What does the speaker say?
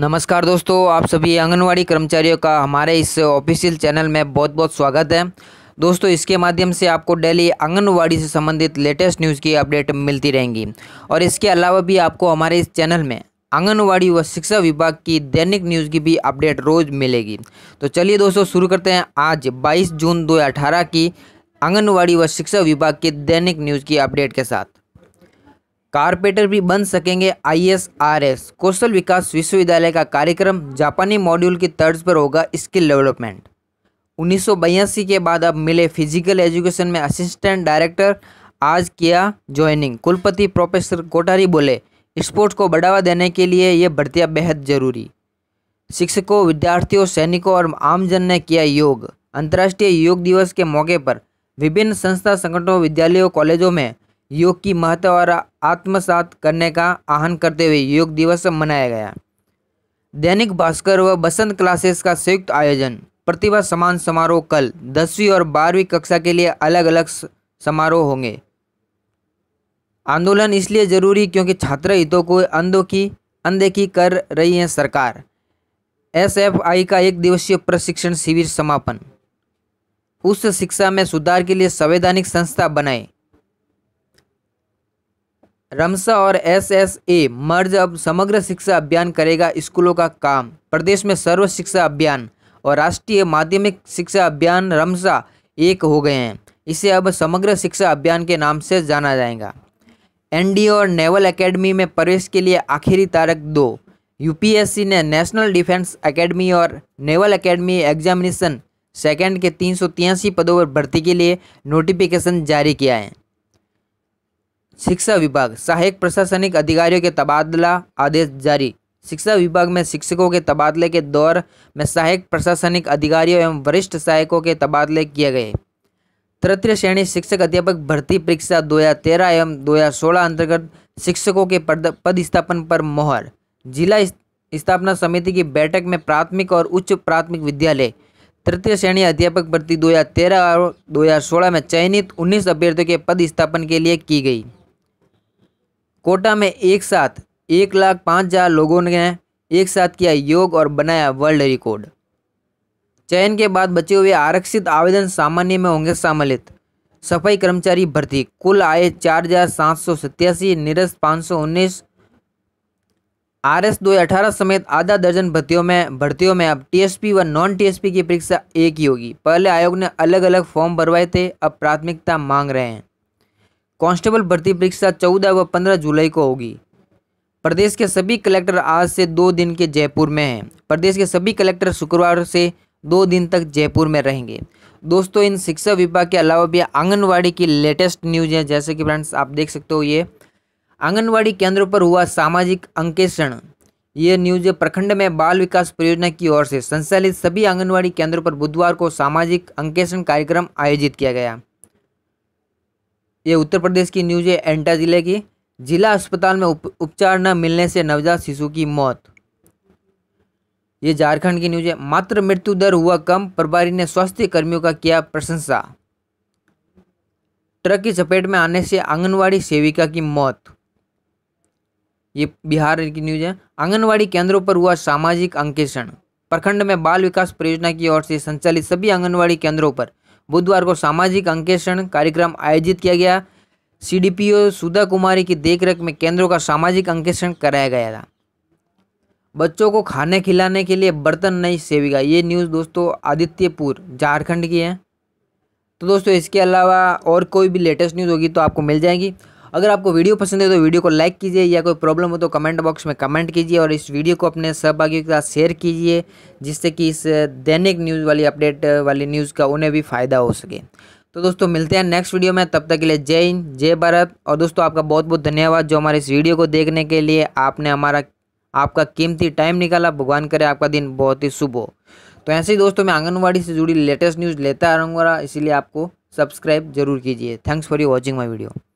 नमस्कार दोस्तों आप सभी आंगनवाड़ी कर्मचारियों का हमारे इस ऑफिशियल चैनल में बहुत बहुत स्वागत है दोस्तों इसके माध्यम से आपको डेली आंगनवाड़ी से संबंधित लेटेस्ट न्यूज़ की अपडेट मिलती रहेंगी और इसके अलावा भी आपको हमारे इस चैनल में आंगनवाड़ी व शिक्षा विभाग की दैनिक न्यूज़ की भी अपडेट रोज़ मिलेगी तो चलिए दोस्तों शुरू करते हैं आज बाईस जून दो की आंगनवाड़ी व शिक्षा विभाग की दैनिक न्यूज़ की अपडेट के साथ कारपेटर भी बन सकेंगे आईएसआरएस कौशल विकास विश्वविद्यालय का कार्यक्रम जापानी मॉड्यूल की तर्ज पर होगा स्किल डेवलपमेंट उन्नीस के बाद अब मिले फिजिकल एजुकेशन में असिस्टेंट डायरेक्टर आज किया ज्वाइनिंग कुलपति प्रोफेसर कोठारी बोले स्पोर्ट्स को बढ़ावा देने के लिए ये भर्तियाँ बेहद जरूरी शिक्षकों विद्यार्थियों सैनिकों और आमजन ने किया योग अंतर्राष्ट्रीय योग दिवस के मौके पर विभिन्न संस्था संगठनों विद्यालयों कॉलेजों में योग की महत्व और आत्मसात करने का आह्वान करते हुए योग दिवस मनाया गया दैनिक भास्कर व बसंत क्लासेस का संयुक्त आयोजन प्रतिभा समान समारोह कल दसवीं और बारहवीं कक्षा के लिए अलग अलग समारोह होंगे आंदोलन इसलिए जरूरी क्योंकि छात्र हितों को अंधों की अनदेखी कर रही है सरकार एसएफआई का एक दिवसीय प्रशिक्षण शिविर समापन उच्च शिक्षा में सुधार के लिए संवैधानिक संस्था बनाए रमसा और एसएसए मर्ज अब समग्र शिक्षा अभियान करेगा स्कूलों का काम प्रदेश में सर्व शिक्षा अभियान और राष्ट्रीय माध्यमिक शिक्षा अभियान रमसा एक हो गए हैं इसे अब समग्र शिक्षा अभियान के नाम से जाना जाएगा एनडीए और नेवल एकेडमी में प्रवेश के लिए आखिरी तारीख दो यूपीएससी ने नेशनल डिफेंस एकेडमी और नेवल एकेडमी एग्जामिनेशन सेकेंड के तीन पदों पर भर्ती के लिए नोटिफिकेशन जारी किया है शिक्षा विभाग सहायक प्रशासनिक अधिकारियों के तबादला आदेश जारी शिक्षा विभाग में शिक्षकों के तबादले के दौर में सहायक प्रशासनिक अधिकारियों एवं वरिष्ठ सहायकों के तबादले किए गए तृतीय श्रेणी शिक्षक अध्यापक भर्ती परीक्षा 2013 एवं 2016 अंतर्गत शिक्षकों के पद पदस्थापन पर मोहर जिला स्थापना समिति की बैठक में प्राथमिक और उच्च प्राथमिक विद्यालय तृतीय श्रेणी अध्यापक भर्ती 2013 और 2016 में चयनित 19 अभ्यर्थियों के पद स्थापन के लिए की गई कोटा में एक साथ एक लाख पाँच हज़ार लोगों ने एक साथ किया योग और बनाया वर्ल्ड रिकॉर्ड चयन के बाद बचे हुए आरक्षित आवेदन सामान्य में होंगे सम्मिलित सफाई कर्मचारी भर्ती कुल आए चार हजार सात सौ सत्यासी निरस्त पाँच सौ उन्नीस आर एस दो अठारह समेत आधा दर्जन भर्तियों में भर्तियों में अब टीएसपी व नॉन टीएसपी की परीक्षा एक ही होगी पहले आयोग ने अलग अलग फॉर्म भरवाए थे अब प्राथमिकता मांग रहे हैं कांस्टेबल भर्ती परीक्षा चौदह व पंद्रह जुलाई को होगी प्रदेश के सभी कलेक्टर आज से दो दिन के जयपुर में हैं प्रदेश के सभी कलेक्टर शुक्रवार से दो दिन तक जयपुर में रहेंगे दोस्तों इन शिक्षा विभाग के अलावा भी आंगनवाड़ी की लेटेस्ट न्यूज है जैसे कि फ्रेंड्स आप देख सकते हो ये आंगनवाड़ी केंद्रों पर हुआ सामाजिक अंकेषण ये न्यूज प्रखंड में बाल विकास परियोजना की ओर से संचालित सभी आंगनवाड़ी केंद्रों पर बुधवार को सामाजिक अंकेषण कार्यक्रम आयोजित किया गया ये उत्तर प्रदेश की न्यूज है एंटा जिले की जिला अस्पताल में उप, उपचार न मिलने से नवजात शिशु की मौत ये झारखंड की न्यूज है मात्र मृत्यु दर हुआ कम प्रभारी ने स्वास्थ्य कर्मियों का किया प्रशंसा ट्रक की चपेट में आने से आंगनवाड़ी सेविका की मौत ये बिहार की न्यूज है आंगनवाड़ी केंद्रों पर हुआ सामाजिक अंकेषण प्रखंड में बाल विकास परियोजना की ओर से संचालित सभी आंगनवाड़ी केंद्रों पर बुधवार को सामाजिक अंकेषण कार्यक्रम आयोजित किया गया सीडीपीओ सुधा कुमारी की देखरेख में केंद्रों का सामाजिक अंकेषण कराया गया था बच्चों को खाने खिलाने के लिए बर्तन नहीं सेविका ये न्यूज़ दोस्तों आदित्यपुर झारखंड की है तो दोस्तों इसके अलावा और कोई भी लेटेस्ट न्यूज़ होगी तो आपको मिल जाएगी अगर आपको वीडियो पसंद है तो वीडियो को लाइक कीजिए या कोई प्रॉब्लम हो तो कमेंट बॉक्स में कमेंट कीजिए और इस वीडियो को अपने सहभागियों के साथ शेयर कीजिए जिससे कि इस दैनिक न्यूज़ वाली अपडेट वाली न्यूज़ का उन्हें भी फ़ायदा हो सके तो दोस्तों मिलते हैं नेक्स्ट वीडियो में तब तक के लिए जय हिंद जय भारत और दोस्तों आपका बहुत बहुत धन्यवाद जो हमारे इस वीडियो को देखने के लिए आपने हमारा आपका कीमती टाइम निकाला भगवान करे आपका दिन बहुत ही शुभ हो तो ऐसे ही दोस्तों मैं आंगनबाड़ी से जुड़ी लेटेस्ट न्यूज़ लेता रहूँगा इसीलिए आपको सब्सक्राइब जरूर कीजिए thanks for you watching my video